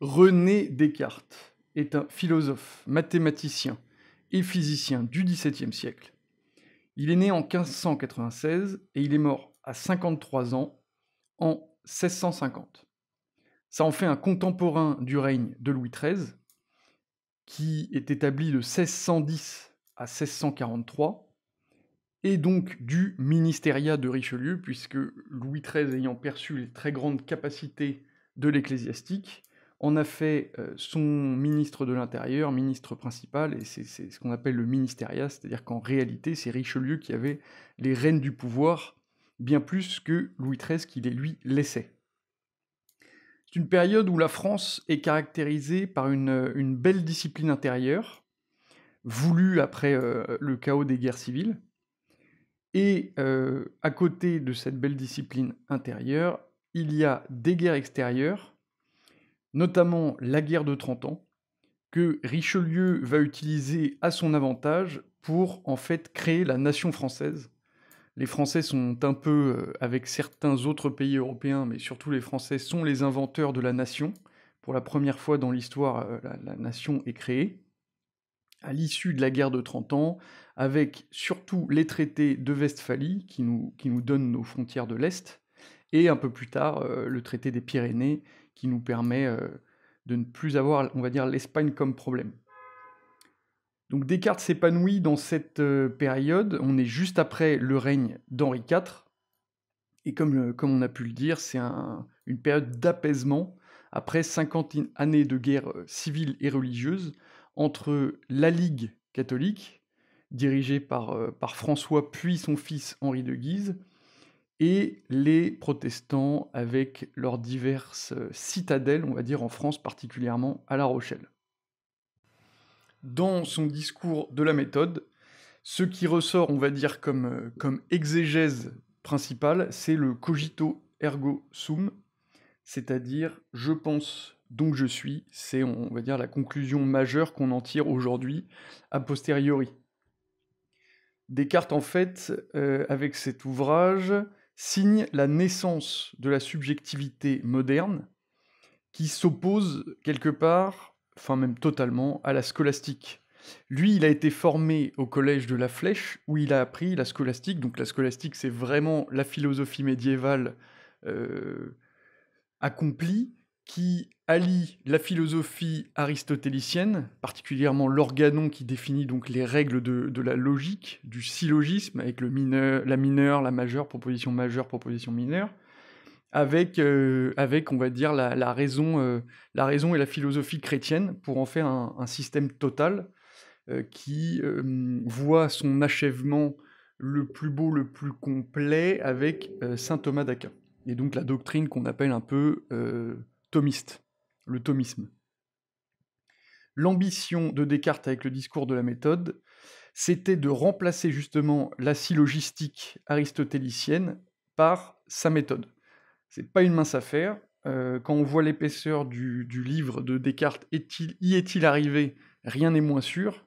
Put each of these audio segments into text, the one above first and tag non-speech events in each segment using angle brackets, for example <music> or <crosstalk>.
René Descartes est un philosophe, mathématicien et physicien du XVIIe siècle. Il est né en 1596 et il est mort à 53 ans en 1650. Ça en fait un contemporain du règne de Louis XIII, qui est établi de 1610 à 1643, et donc du ministériat de Richelieu, puisque Louis XIII ayant perçu les très grandes capacités de l'ecclésiastique, on a fait euh, son ministre de l'Intérieur, ministre principal, et c'est ce qu'on appelle le ministériat, c'est-à-dire qu'en réalité, c'est Richelieu qui avait les rênes du pouvoir, bien plus que Louis XIII qui les lui laissait. C'est une période où la France est caractérisée par une, belle discipline intérieure, voulue après euh, le chaos des guerres civiles. Et euh, à côté de cette belle discipline intérieure, il y a des guerres extérieures notamment la guerre de 30 ans, que Richelieu va utiliser à son avantage pour en fait créer la nation française. Les Français sont un peu, euh, avec certains autres pays européens, mais surtout les Français sont les inventeurs de la nation. Pour la première fois dans l'histoire, euh, la, nation est créée. À l'issue de la guerre de 30 ans, avec surtout les traités de Westphalie qui nous, donnent nos frontières de l'Est, et un peu plus tard euh, le traité des Pyrénées qui nous permet euh, de ne plus avoir, on va dire, l'Espagne comme problème. Donc Descartes s'épanouit dans cette euh, période, on est juste après le règne d'Henri IV, et comme, euh, comme on a pu le dire, c'est une période d'apaisement après 50 années de guerre civile et religieuse entre la Ligue catholique, dirigée par, par François puis son fils Henri de Guise, et les protestants avec leurs diverses euh, citadelles, on va dire en France particulièrement à La Rochelle. Dans son discours de la méthode, ce qui ressort, on va dire, comme, euh, exégèse principale, c'est le cogito ergo sum, c'est-à-dire je pense donc je suis, c'est on va dire la conclusion majeure qu'on en tire aujourd'hui a posteriori. Descartes, en fait, euh, avec cet ouvrage, signe la naissance de la subjectivité moderne qui s'oppose quelque part, enfin même totalement, à la scolastique. Lui, il a été formé au collège de la Flèche où il a appris la scolastique. Donc la scolastique, c'est vraiment la philosophie médiévale euh, accomplie qui allie la philosophie aristotélicienne, particulièrement l'organon qui définit donc les règles de, la logique, du syllogisme, avec le mineur, la mineure, la majeure, proposition majeure, proposition mineure, avec, euh, avec on va dire, la, raison, euh, la raison et la philosophie chrétienne pour en faire un, système total euh, qui voit son achèvement le plus beau, le plus complet avec saint Thomas d'Aquin. Et donc la doctrine qu'on appelle un peu thomiste, le thomisme. L'ambition de Descartes avec le discours de la méthode, c'était de remplacer justement la syllogistique aristotélicienne par sa méthode. C'est pas une mince affaire. Euh, quand on voit l'épaisseur du, livre de Descartes, y est-il arrivé Rien n'est moins sûr.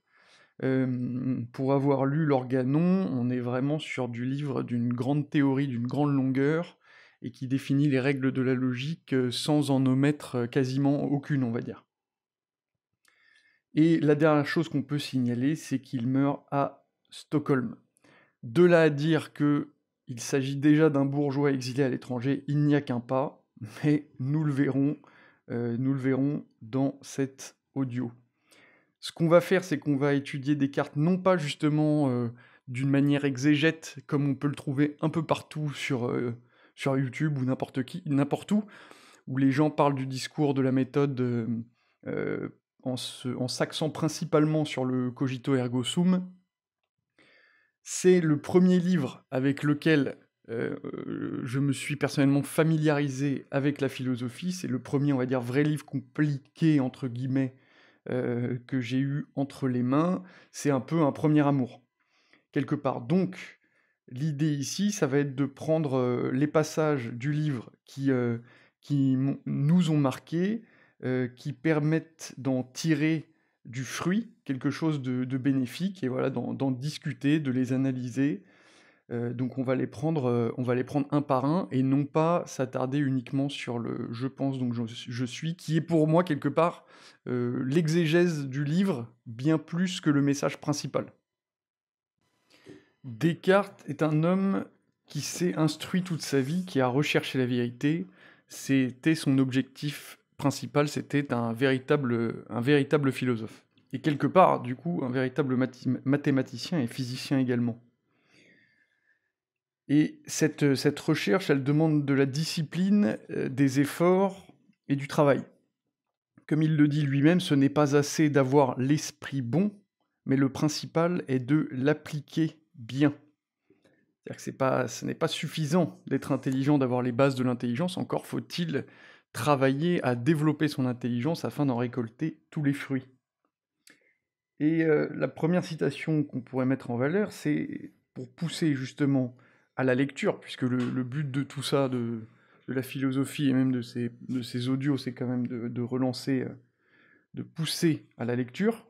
Euh, pour avoir lu l'Organon, on est vraiment sur du livre d'une grande théorie, d'une grande longueur, et qui définit les règles de la logique euh, sans en omettre euh, quasiment aucune, on va dire. Et la dernière chose qu'on peut signaler, c'est qu'il meurt à Stockholm. De là à dire que il s'agit déjà d'un bourgeois exilé à l'étranger, il n'y a qu'un pas, mais nous le verrons, euh, nous le verrons dans cet audio. Ce qu'on va faire, c'est qu'on va étudier des cartes non pas justement d'une manière exégète, comme on peut le trouver un peu partout sur sur YouTube ou n'importe qui, n'importe où, où les gens parlent du discours, de la méthode, euh, euh, en, s'axant principalement sur le cogito ergo sum. C'est le premier livre avec lequel euh, je me suis personnellement familiarisé avec la philosophie. C'est le premier, on va dire, vrai livre compliqué, entre guillemets, que j'ai eu entre les mains. C'est un peu un premier amour, quelque part. Donc, l'idée ici, ça va être de prendre les passages du livre qui, nous ont marqués, qui permettent d'en tirer du fruit, quelque chose de, bénéfique, et voilà, d'en discuter, de les analyser. donc on va, les prendre, on va les prendre un par un et non pas s'attarder uniquement sur le je pense donc je, suis, qui est pour moi quelque part l'exégèse du livre bien plus que le message principal. Descartes est un homme qui s'est instruit toute sa vie, qui a recherché la vérité. C'était son objectif principal, c'était un véritable, un véritable philosophe. Et quelque part, du coup, un véritable mathématicien et physicien également. Et cette, recherche, elle demande de la discipline, euh, des efforts et du travail. Comme il le dit lui-même, ce n'est pas assez d'avoir l'esprit bon, mais le principal est de l'appliquer bien. C'est-à-dire que pas, ce n'est pas suffisant d'être intelligent, d'avoir les bases de l'intelligence, encore faut-il travailler à développer son intelligence afin d'en récolter tous les fruits. Et euh, la première citation qu'on pourrait mettre en valeur, c'est pour pousser justement à la lecture, puisque le, but de tout ça, de, la philosophie et même de ces, de audios, c'est quand même de, relancer, euh, de pousser à la lecture,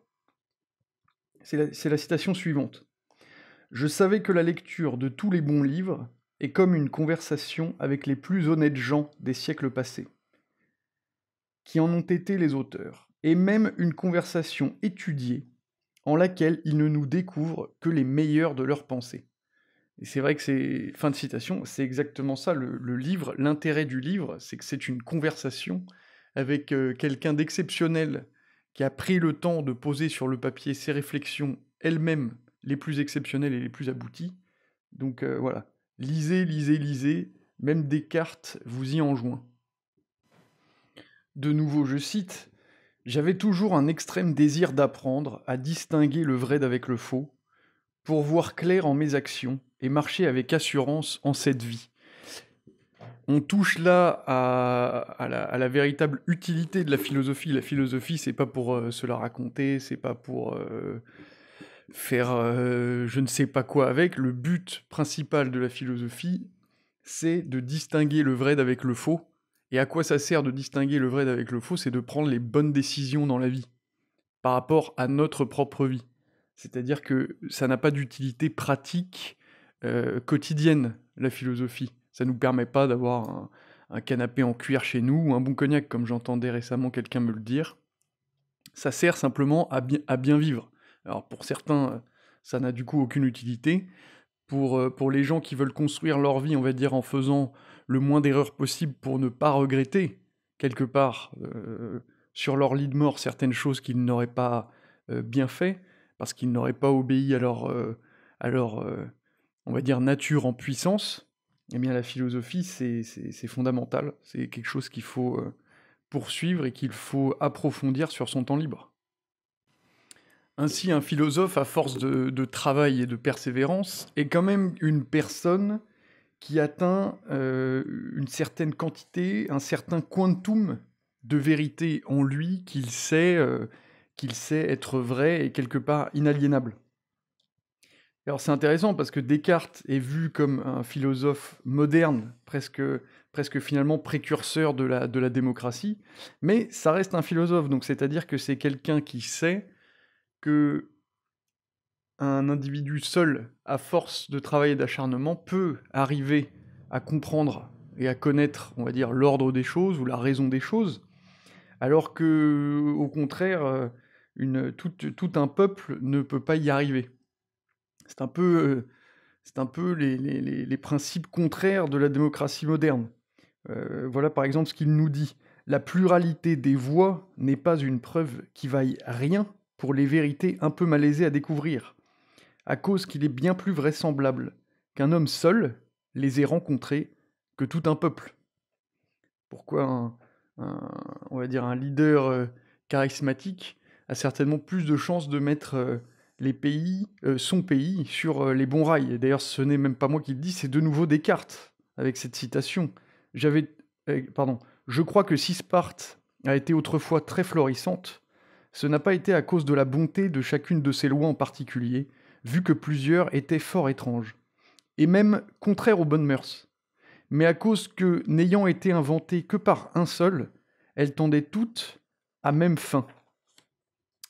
c'est la citation suivante. Je savais que la lecture de tous les bons livres est comme une conversation avec les plus honnêtes gens des siècles passés, qui en ont été les auteurs, et même une conversation étudiée en laquelle ils ne nous découvrent que les meilleurs de leurs pensées. Et c'est vrai que c'est, fin de citation, c'est exactement ça, le, livre, l'intérêt du livre, c'est que c'est une conversation avec euh, quelqu'un d'exceptionnel qui a pris le temps de poser sur le papier ses réflexions elles-mêmes les plus exceptionnels et les plus aboutis. Donc euh, voilà, lisez, lisez, lisez, même des cartes vous y enjoint. De nouveau, je cite, J'avais toujours un extrême désir d'apprendre à distinguer le vrai d'avec le faux, pour voir clair en mes actions et marcher avec assurance en cette vie. On touche là à, la, véritable utilité de la philosophie. La philosophie, c'est pas pour euh, se la raconter, c'est pas pour euh, faire euh, je ne sais pas quoi avec. Le but principal de la philosophie, c'est de distinguer le vrai d'avec le faux. Et à quoi ça sert de distinguer le vrai d'avec le faux C'est de prendre les bonnes décisions dans la vie, par rapport à notre propre vie. C'est-à-dire que ça n'a pas d'utilité pratique euh, quotidienne, la philosophie. Ça ne nous permet pas d'avoir un, canapé en cuir chez nous ou un bon cognac, comme j'entendais récemment quelqu'un me le dire. Ça sert simplement à bien, à bien vivre. Alors pour certains, euh, ça n'a du coup aucune utilité. Pour, euh, pour les gens qui veulent construire leur vie, on va dire, en faisant le moins d'erreurs possible pour ne pas regretter, quelque part, euh, sur leur lit de mort, certaines choses qu'ils n'auraient pas bien fait, parce qu'ils n'auraient pas obéi à leur, on va dire, nature en puissance, eh bien la philosophie, c'est fondamental. C'est quelque chose qu'il faut poursuivre et qu'il faut approfondir sur son temps libre. Ainsi, un philosophe, à force de, travail et de persévérance, est quand même une personne qui atteint euh, une certaine quantité, un certain quantum de vérité en lui qu'il sait, euh, qu'il sait être vrai et quelque part inaliénable. Alors c'est intéressant parce que Descartes est vu comme un philosophe moderne, presque, presque finalement précurseur de la, de la démocratie, mais ça reste un philosophe, donc c'est-à-dire que c'est quelqu'un qui sait que un individu seul, à force de travail et d'acharnement, peut arriver à comprendre et à connaître, on va dire, l'ordre des choses ou la raison des choses, alors que, au contraire, euh, tout, un peuple ne peut pas y arriver. C'est un peu, euh, c'est un peu les, principes contraires de la démocratie moderne. Euh, voilà par exemple ce qu'il nous dit. La pluralité des voix n'est pas une preuve qui vaille rien, pour les vérités un peu malaisées à découvrir, à cause qu'il est bien plus vraisemblable qu'un homme seul les ait rencontrées que tout un peuple. Pourquoi un, on va dire un leader euh, charismatique a certainement plus de chances de mettre euh, les pays, euh, son pays sur les bons rails. d'ailleurs, ce n'est même pas moi qui le dis, c'est de nouveau Descartes avec cette citation. J'avais, pardon, je crois que si Sparte a été autrefois très florissante, ce n'a pas été à cause de la bonté de chacune de ces lois en particulier, vu que plusieurs étaient fort étranges, et même contraires aux bonnes mœurs, mais à cause que, n'ayant été inventées que par un seul, elles tendaient toutes à même fin.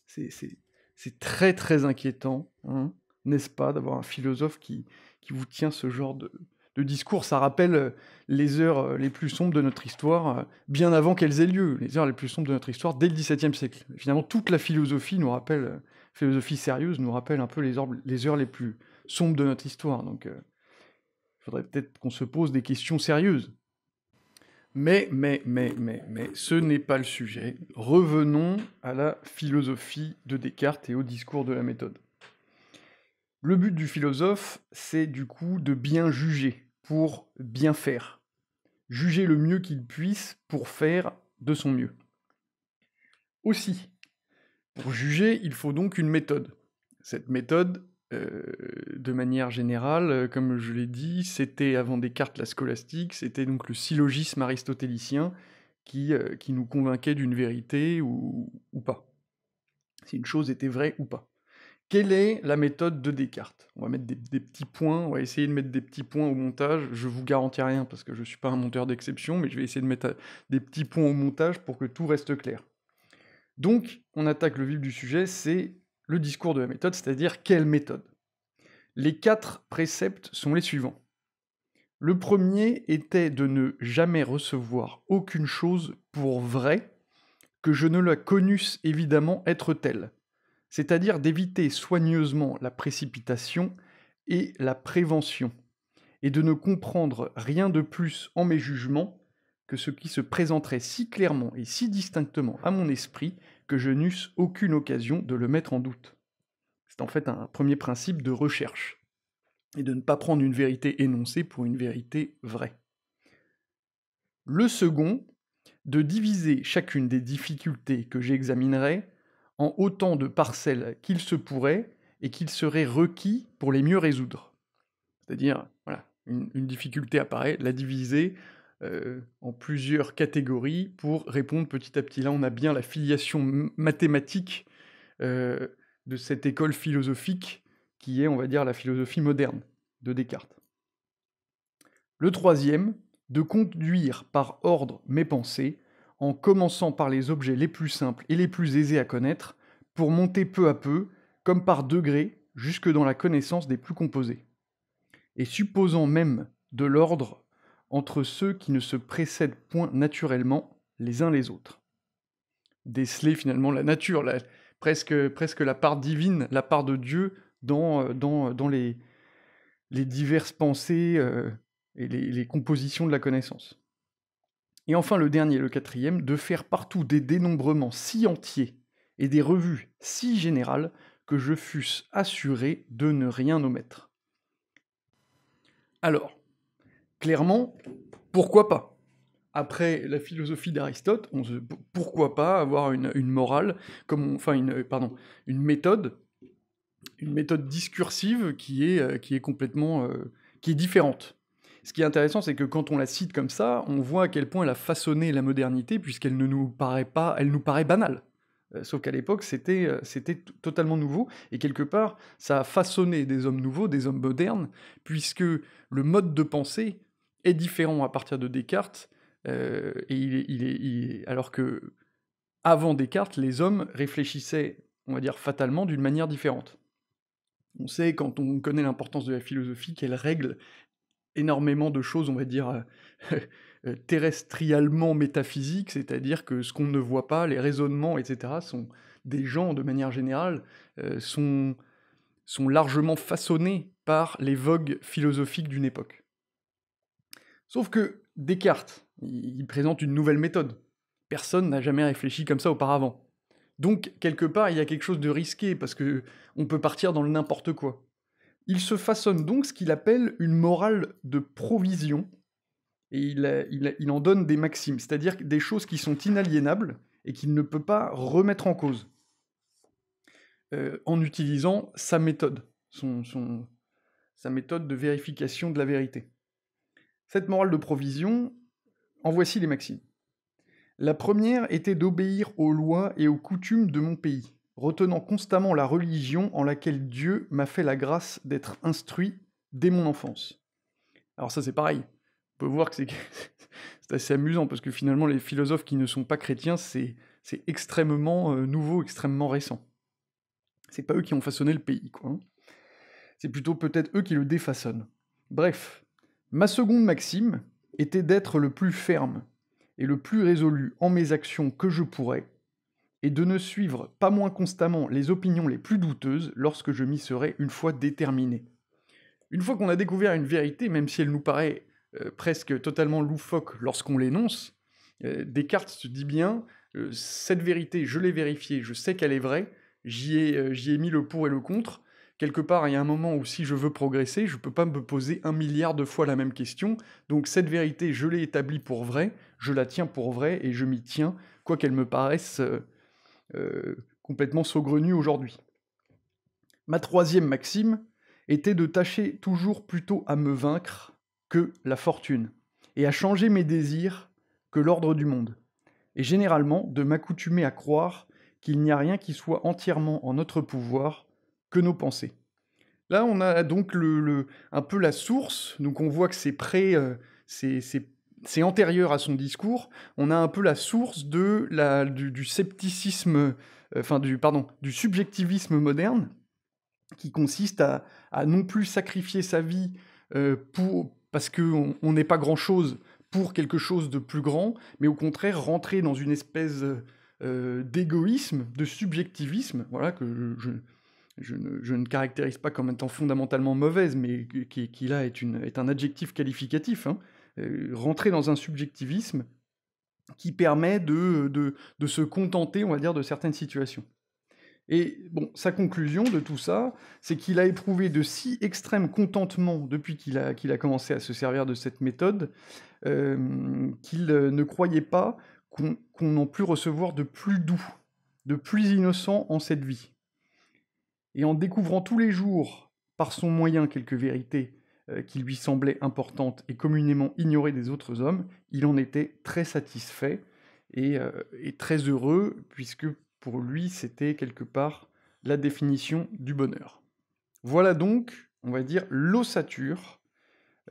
C'est très très inquiétant, hein, n'est-ce pas, d'avoir un philosophe qui vous tient ce genre de, le discours. Ça rappelle euh, les heures euh, les plus sombres de notre histoire, euh, bien avant qu'elles aient lieu, les heures les plus sombres de notre histoire dès le XVIIe siècle. Finalement, toute la philosophie nous rappelle, philosophie sérieuse nous rappelle un peu les heures les, plus sombres de notre histoire. Donc, il faudrait peut-être qu'on se pose des questions sérieuses. Mais, mais, mais, mais, mais, ce n'est pas le sujet. Revenons à la philosophie de Descartes et au discours de la méthode. Le but du philosophe, c'est du coup de bien juger pour bien faire. Juger le mieux qu'il puisse pour faire de son mieux. Aussi, pour juger, il faut donc une méthode. Cette méthode, euh, de manière générale, euh, comme je l'ai dit, c'était avant Descartes la scolastique, c'était donc le syllogisme aristotélicien qui, euh, qui nous convainquait d'une vérité ou, ou pas. Si une chose était vraie ou pas. Quelle est la méthode de Descartes On va mettre des, petits points, on va essayer de mettre des petits points au montage. Je vous garantis rien parce que je ne suis pas un monteur d'exception, mais je vais essayer de mettre euh, des petits points au montage pour que tout reste clair. Donc, on attaque le vif du sujet, c'est le discours de la méthode, c'est-à-dire quelle méthode Les quatre préceptes sont les suivants. Le premier était de ne jamais recevoir aucune chose pour vraie que je ne la connusse évidemment être telle c'est-à-dire d'éviter soigneusement la précipitation et la prévention, et de ne comprendre rien de plus en mes jugements que ce qui se présenterait si clairement et si distinctement à mon esprit que je n'eusse aucune occasion de le mettre en doute. C'est en fait un premier principe de recherche, et de ne pas prendre une vérité énoncée pour une vérité vraie. Le second, de diviser chacune des difficultés que j'examinerai en autant de parcelles qu'il se pourrait et qu'il serait requis pour les mieux résoudre. C'est-à-dire, voilà, une, difficulté apparaît, la diviser euh, en plusieurs catégories pour répondre petit à petit. Là, on a bien la filiation mathématique euh, de cette école philosophique qui est, on va dire, la philosophie moderne de Descartes. Le troisième, de conduire par ordre mes pensées en commençant par les objets les plus simples et les plus aisés à connaître, pour monter peu à peu, comme par degrés, jusque dans la connaissance des plus composés, et supposant même de l'ordre entre ceux qui ne se précèdent point naturellement les uns les autres. Déceler finalement la nature, presque, presque la part divine, la part de Dieu dans, euh, euh, dans, les, les diverses pensées euh, et les compositions de la connaissance. Et enfin le dernier, le quatrième, de faire partout des dénombrements si entiers et des revues si générales que je fusse assuré de ne rien omettre. Alors, clairement, pourquoi pas Après la philosophie d'Aristote, on pourquoi pas avoir une, morale, comme enfin une, pardon, une méthode, une méthode discursive qui est, euh, qui est complètement, euh, qui est différente. Ce qui est intéressant, c'est que quand on la cite comme ça, on voit à quel point elle a façonné la modernité, puisqu'elle ne nous paraît pas, elle nous paraît banale. Euh, sauf qu'à l'époque, c'était euh, c'était totalement nouveau, et quelque part, ça a façonné des hommes nouveaux, des hommes modernes, puisque le mode de pensée est différent à partir de Descartes, euh, et il alors que avant Descartes, les hommes réfléchissaient, on va dire fatalement, d'une manière différente. On sait, quand on connaît l'importance de la philosophie, qu'elle règle énormément de choses, on va dire, euh, <laughs> euh, terrestrialement métaphysiques, c'est-à-dire que ce qu'on ne voit pas, les raisonnements, etc., sont des gens, de manière générale, euh, sont, sont largement façonnés par les vogues philosophiques d'une époque. Sauf que Descartes, il présente une nouvelle méthode. Personne n'a jamais réfléchi comme ça auparavant. Donc, quelque part, il y a quelque chose de risqué, parce que on peut partir dans le n'importe quoi. Il se façonne donc ce qu'il appelle une morale de provision, et il, en donne des maximes, c'est-à-dire des choses qui sont inaliénables et qu'il ne peut pas remettre en cause, euh, en utilisant sa méthode, sa méthode de vérification de la vérité. Cette morale de provision, en voici les maximes. La première était d'obéir aux lois et aux coutumes de mon pays retenant constamment la religion en laquelle Dieu m'a fait la grâce d'être instruit dès mon enfance. Alors ça c'est pareil, on peut voir que c'est <laughs> assez amusant parce que finalement les philosophes qui ne sont pas chrétiens, c'est extrêmement euh, nouveau, extrêmement récent. C'est pas eux qui ont façonné le pays, quoi. Hein. C'est plutôt peut-être eux qui le défaçonnent. Bref, ma seconde maxime était d'être le plus ferme et le plus résolu en mes actions que je pourrais, et de ne suivre pas moins constamment les opinions les plus douteuses lorsque je m'y serai une fois déterminé. Une fois qu'on a découvert une vérité, même si elle nous paraît euh, presque totalement loufoque lorsqu'on l'énonce, euh, Descartes se dit bien euh, cette vérité, je l'ai vérifiée, je sais qu'elle est vraie, j'y ai, ai, mis le pour et le contre. Quelque part, il y a un moment où si je veux progresser, je ne peux pas me poser un milliard de fois la même question. Donc cette vérité, je l'ai établie pour vraie, je la tiens pour vraie et je m'y tiens, quoi qu'elle me paraisse euh, complètement saugrenu aujourd'hui. Ma troisième maxime était de tâcher toujours plutôt à me vaincre que la fortune, et à changer mes désirs que l'ordre du monde, et généralement de m'accoutumer à croire qu'il n'y a rien qui soit entièrement en notre pouvoir que nos pensées. Là, on a donc un peu la source, donc on voit que c'est prêt, euh, c'est c'est antérieur à son discours, on a un peu la source du, scepticisme, euh, enfin du, pardon, du subjectivisme moderne, qui consiste à, non plus sacrifier sa vie euh, pour, parce qu'on n'est pas grand-chose pour quelque chose de plus grand, mais au contraire rentrer dans une espèce euh, d'égoïsme, de subjectivisme, voilà, que je, ne, caractérise pas comme étant fondamentalement mauvaise, mais qui, là est, un adjectif qualificatif, hein. Euh, rentrer dans un subjectivisme qui permet de, se contenter, on va dire, de certaines situations. Et bon, sa conclusion de tout ça, c'est qu'il a éprouvé de si extrêmes contentements depuis qu'il a, qu'il a commencé à se servir de cette méthode, euh, qu'il euh, ne croyait pas qu'on qu n'en pût recevoir de plus doux, de plus innocent en cette vie. Et en découvrant tous les jours, par son moyen, quelques vérités euh, qui lui semblait importante et communément ignorée des autres hommes, il en était très satisfait euh, et, très heureux, puisque pour lui c'était quelque part la définition du bonheur. Voilà donc, on va dire, l'ossature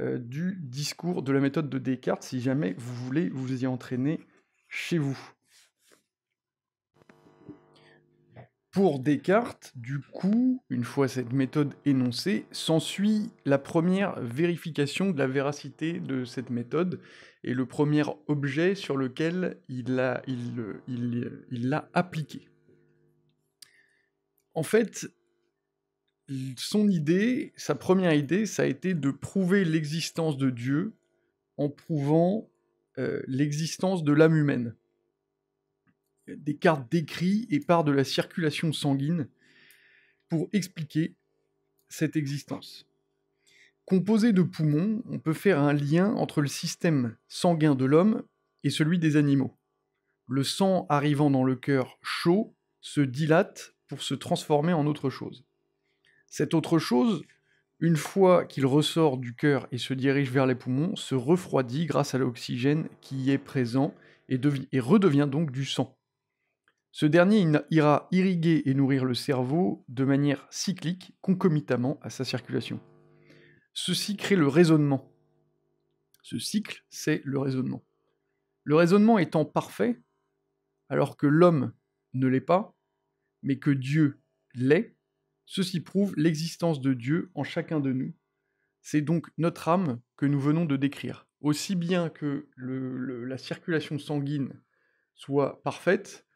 euh, du discours de la méthode de Descartes, si jamais vous voulez vous y entraîner chez vous. Pour Descartes, du coup, une fois cette méthode énoncée, s'ensuit la première vérification de la véracité de cette méthode et le premier objet sur lequel il l'a appliquée. En fait, son idée, sa première idée, ça a été de prouver l'existence de Dieu en prouvant euh, l'existence de l'âme humaine des cartes d'écrit et par de la circulation sanguine pour expliquer cette existence. Composé de poumons, on peut faire un lien entre le système sanguin de l'homme et celui des animaux. Le sang arrivant dans le cœur chaud se dilate pour se transformer en autre chose. Cette autre chose, une fois qu'il ressort du cœur et se dirige vers les poumons, se refroidit grâce à l'oxygène qui y est présent et redevient donc du sang. Ce dernier ira irriguer et nourrir le cerveau de manière cyclique, concomitamment à sa circulation. Ceci crée le raisonnement. Ce cycle, c'est le raisonnement. Le raisonnement étant parfait, alors que l'homme ne l'est pas, mais que Dieu l'est, ceci prouve l'existence de Dieu en chacun de nous. C'est donc notre âme que nous venons de décrire. Aussi bien que la circulation sanguine soit parfaite,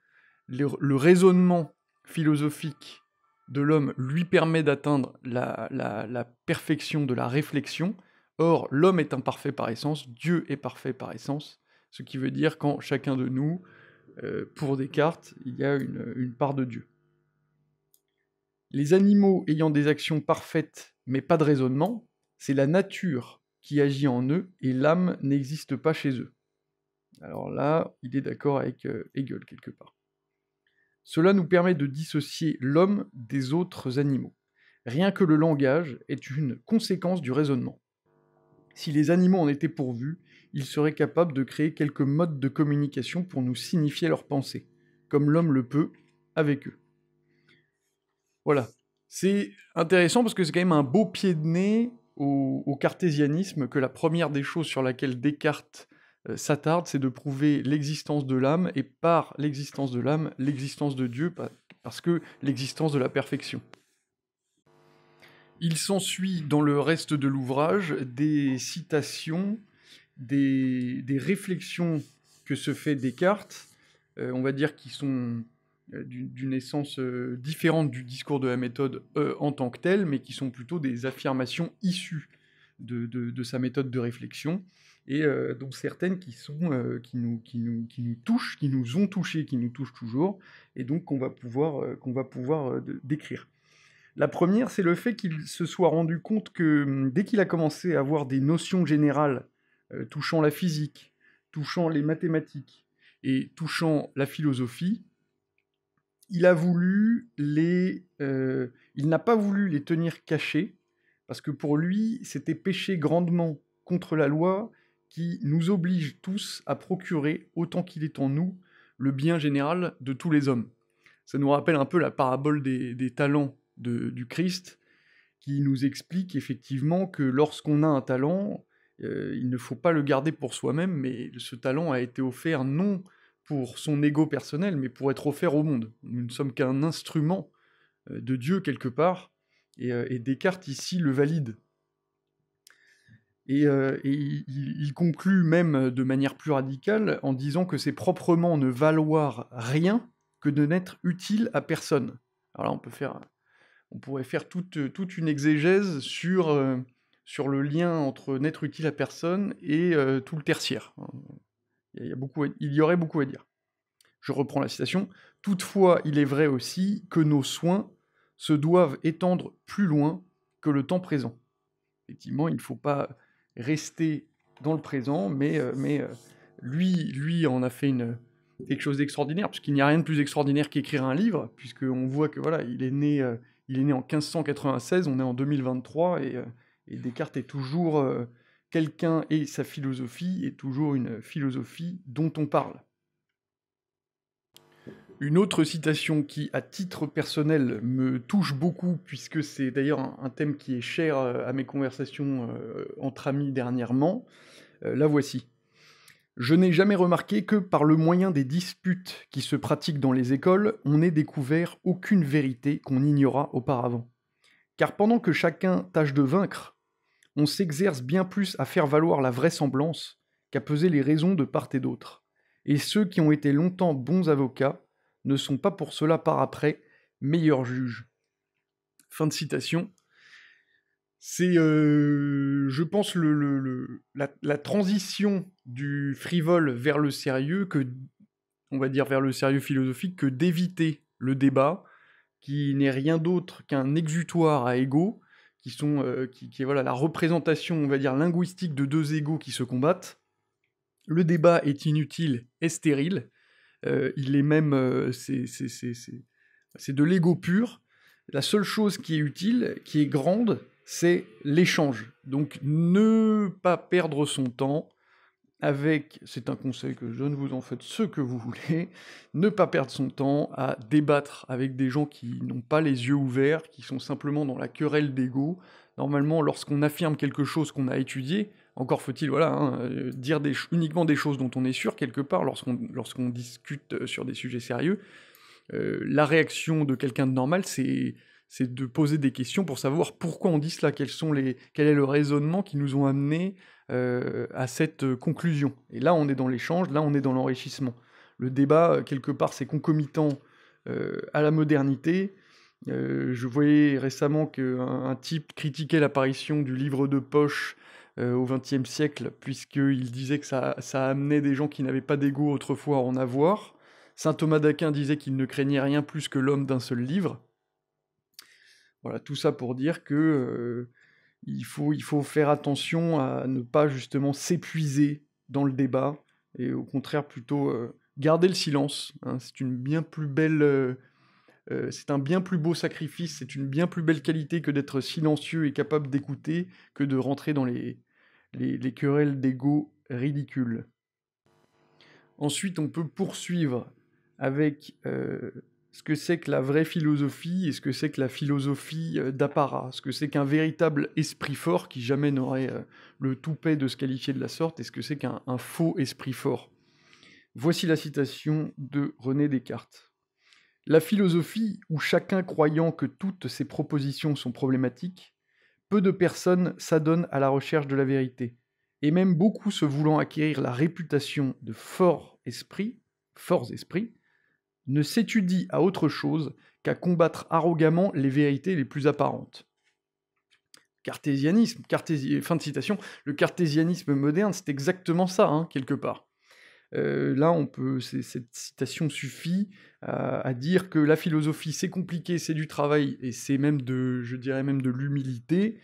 le, raisonnement philosophique de l'homme lui permet d'atteindre la, perfection de la réflexion. Or, l'homme est imparfait par essence, Dieu est parfait par essence, ce qui veut dire qu'en chacun de nous, euh, pour Descartes, il y a une, part de Dieu. Les animaux ayant des actions parfaites mais pas de raisonnement, c'est la nature qui agit en eux et l'âme n'existe pas chez eux. Alors là, il est d'accord avec euh, Hegel quelque part. Cela nous permet de dissocier l'homme des autres animaux. Rien que le langage est une conséquence du raisonnement. Si les animaux en étaient pourvus, ils seraient capables de créer quelques modes de communication pour nous signifier leurs pensées, comme l'homme le peut avec eux. Voilà. C'est intéressant parce que c'est quand même un beau pied de nez au, au, cartésianisme que la première des choses sur laquelle Descartes euh, s'attarde, c'est de prouver l'existence de l'âme et par l'existence de l'âme, l'existence de Dieu, parce que l'existence de la perfection. Il s'ensuit dans le reste de l'ouvrage des citations, des, réflexions que se fait Descartes, euh, on va dire qui sont euh, d'une essence différente du discours de la méthode en tant que tel, mais qui sont plutôt des affirmations issues de sa méthode de réflexion et euh, donc certaines qui, sont, euh, qui, nous, qui, nous, qui nous touchent, qui nous ont touchés, qui nous touchent toujours, et donc qu'on va pouvoir, euh, qu'on va pouvoir décrire. La première, c'est le fait qu'il se soit rendu compte que hum, dès qu'il a commencé à avoir des notions générales touchant la physique, touchant les mathématiques et touchant la philosophie, il a voulu les, il n'a pas voulu les tenir cachées parce que pour lui, c'était pécher grandement contre la loi qui nous oblige tous à procurer, autant qu'il est en nous, le bien général de tous les hommes. Ça nous rappelle un peu la parabole des, talents du Christ, qui nous explique effectivement que lorsqu'on a un talent, euh, il ne faut pas le garder pour soi-même, mais ce talent a été offert non pour son ego personnel, mais pour être offert au monde. Nous ne sommes qu'un instrument euh, de Dieu quelque part, et, euh, et Descartes ici le valide et, euh, il, conclut même euh, de manière plus radicale en disant que c'est proprement ne valoir rien que de n'être utile à personne. Alors là, on peut faire, on pourrait faire toute, toute une exégèse sur, euh, sur le lien entre n'être utile à personne et tout le tertiaire. Il y, a beaucoup il y aurait beaucoup à dire. Je reprends la citation. Toutefois, il est vrai aussi que nos soins se doivent étendre plus loin que le temps présent. Effectivement, il ne faut pas rester dans le présent, mais, euh, euh, lui, lui en a fait une, quelque chose d'extraordinaire, puisqu'il n'y a rien de plus extraordinaire qu'écrire un livre, puisqu'on voit que voilà, il est né, euh, il est né en 1596, on est en 2023, et, Descartes est toujours quelqu'un, et sa philosophie est toujours une philosophie dont on parle. Une autre citation qui, à titre personnel, me touche beaucoup, puisque c'est d'ailleurs un, thème qui est cher euh, à mes conversations euh, entre amis dernièrement, euh, la voici. Je n'ai jamais remarqué que par le moyen des disputes qui se pratiquent dans les écoles, on n'ait découvert aucune vérité qu'on ignora auparavant. Car pendant que chacun tâche de vaincre, on s'exerce bien plus à faire valoir la vraisemblance qu'à peser les raisons de part et d'autre. Et ceux qui ont été longtemps bons avocats ne sont pas pour cela par après meilleurs juges. Fin de citation. C'est, euh, je pense, la, transition du frivole vers le sérieux, que, on va dire vers le sérieux philosophique, que d'éviter le débat, qui n'est rien d'autre qu'un exutoire à égaux, qui sont, euh, qui, est voilà la représentation, on va dire, linguistique de deux égaux qui se combattent. Le débat est inutile et stérile, euh, il est même. Euh, c'est de l'ego pur. La seule chose qui est utile, qui est grande, c'est l'échange. Donc ne pas perdre son temps avec, c'est un conseil que je donne, vous en faites ce que vous voulez, ne pas perdre son temps à débattre avec des gens qui n'ont pas les yeux ouverts, qui sont simplement dans la querelle d'ego. Normalement, lorsqu'on affirme quelque chose qu'on a étudié, encore faut-il voilà, hein, euh, dire uniquement des choses dont on est sûr quelque part lorsqu'on lorsqu'on discute euh, sur des sujets sérieux. Euh, la réaction de quelqu'un de normal, c'est c'est de poser des questions pour savoir pourquoi on dit cela, quels sont les, quel est le raisonnement qui nous ont amené à cette conclusion. Et là, on est dans l'échange, là, on est dans l'enrichissement. Le débat, quelque part, c'est concomitant à la modernité. je voyais récemment qu'un type critiquait l'apparition du livre de poche euh, au XXe siècle, puisqu'il disait que ça, ça amenait des gens qui n'avaient pas d'ego autrefois à en avoir. Saint Thomas d'Aquin disait qu'il ne craignait rien plus que l'homme d'un seul livre. Voilà, tout ça pour dire que euh, il, faut, il faut faire attention à ne pas justement s'épuiser dans le débat, et au contraire plutôt euh, garder le silence. Hein. c'est une bien plus belle... c'est un bien plus beau sacrifice, c'est une bien plus belle qualité que d'être silencieux et capable d'écouter, que de rentrer dans les, les, querelles d'ego ridicules. Ensuite, on peut poursuivre avec euh, ce que c'est que la vraie philosophie et ce que c'est que la philosophie euh, d'apparat, ce que c'est qu'un véritable esprit fort qui jamais n'aurait euh, le toupet de se qualifier de la sorte et ce que c'est qu'un faux esprit fort. Voici la citation de René Descartes. La philosophie, où chacun croyant que toutes ses propositions sont problématiques, peu de personnes s'adonnent à la recherche de la vérité, et même beaucoup se voulant acquérir la réputation de forts esprits, forts esprits, ne s'étudient à autre chose qu'à combattre arrogamment les vérités les plus apparentes. Cartésianisme, fin de citation, le cartésianisme moderne, c'est exactement ça, hein, quelque part là, on peut, cette citation suffit à, dire que la philosophie, c'est compliqué, c'est du travail et c'est même de, je dirais même de l'humilité,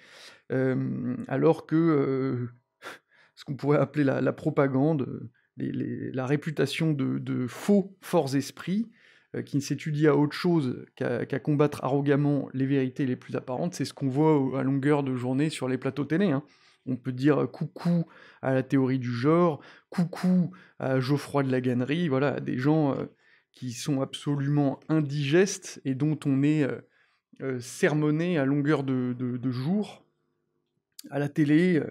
alors que <laughs> ce qu'on pourrait appeler la, propagande, la réputation de, faux forts esprits, qui ne s'étudient à autre chose qu'à combattre arrogamment les vérités les plus apparentes, c'est ce qu'on voit à longueur de journée sur les plateaux télé. Hein. On peut dire coucou à la théorie du genre, coucou à Geoffroy de la Gannerie, voilà, des gens qui sont absolument indigestes et dont on est sermonné à longueur de, jours à la télé.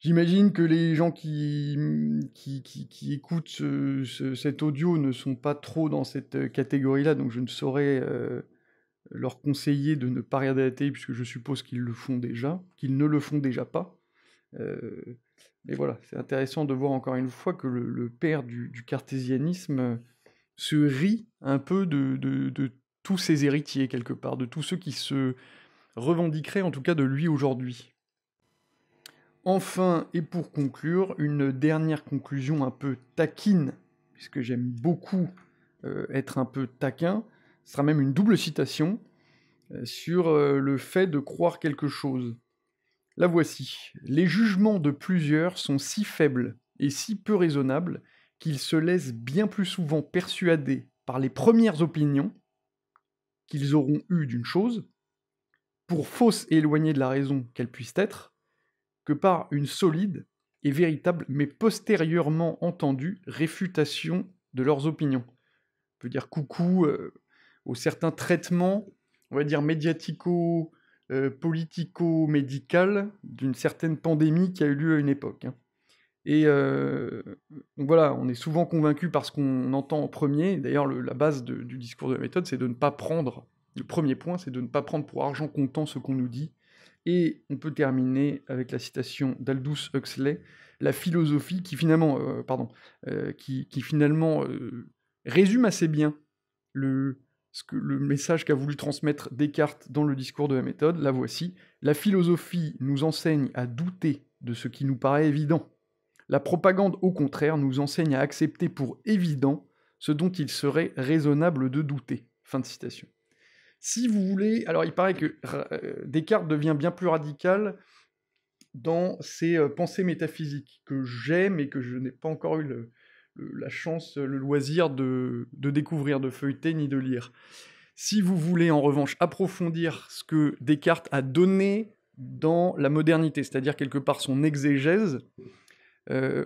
J'imagine que les gens qui, mmh, qui, écoutent cet audio ne sont pas trop dans cette catégorie-là, donc je ne saurais leur conseiller de ne pas regarder la télé, puisque je suppose qu'ils le font déjà, qu'ils ne le font déjà pas. Euh, mais voilà, c'est intéressant de voir encore une fois que le, père du, cartésianisme se rit un peu de, tous ses héritiers, quelque part, de tous ceux qui se revendiqueraient en tout cas de lui aujourd'hui. Enfin, et pour conclure, une dernière conclusion un peu taquine, puisque j'aime beaucoup euh, être un peu taquin, ce sera même une double citation, euh, sur euh, le fait de croire quelque chose. La voici. Les jugements de plusieurs sont si faibles et si peu raisonnables qu'ils se laissent bien plus souvent persuader par les premières opinions qu'ils auront eues d'une chose, pour fausse et éloignée de la raison qu'elle puisse être, que par une solide et véritable, mais postérieurement entendue, réfutation de leurs opinions. On peut dire coucou, euh, aux certains traitements, on va dire, médiatico, politico-médical d'une certaine pandémie qui a eu lieu à une époque. Hein. Et euh, voilà, on est souvent convaincu par ce qu'on entend en premier. D'ailleurs, la base du discours de la méthode, c'est de ne pas prendre, le premier point, c'est de ne pas prendre pour argent comptant ce qu'on nous dit. Et on peut terminer avec la citation d'Aldous Huxley, la philosophie qui finalement, euh, pardon, euh, qui, qui, finalement résume assez bien le, que le message qu'a voulu transmettre Descartes dans le discours de la méthode, la voici. La philosophie nous enseigne à douter de ce qui nous paraît évident. La propagande, au contraire, nous enseigne à accepter pour évident ce dont il serait raisonnable de douter. Fin de citation. Si vous voulez, alors il paraît que euh, Descartes devient bien plus radical dans ses euh, pensées métaphysiques que j'aime et que je n'ai pas encore eu le, la chance, le loisir de, découvrir, de feuilleter ni de lire. Si vous voulez en revanche approfondir ce que Descartes a donné dans la modernité, c'est-à-dire quelque part son exégèse, euh,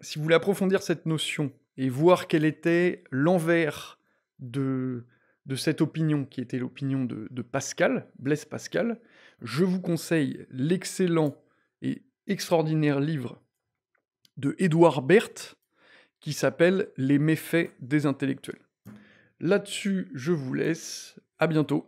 si vous voulez approfondir cette notion et voir quel était l'envers de, de cette opinion qui était l'opinion de, de, Pascal, Blaise Pascal, je vous conseille l'excellent et extraordinaire livre de Edouard Berthe qui s'appelle Les méfaits des intellectuels. Là-dessus, je vous laisse. À bientôt.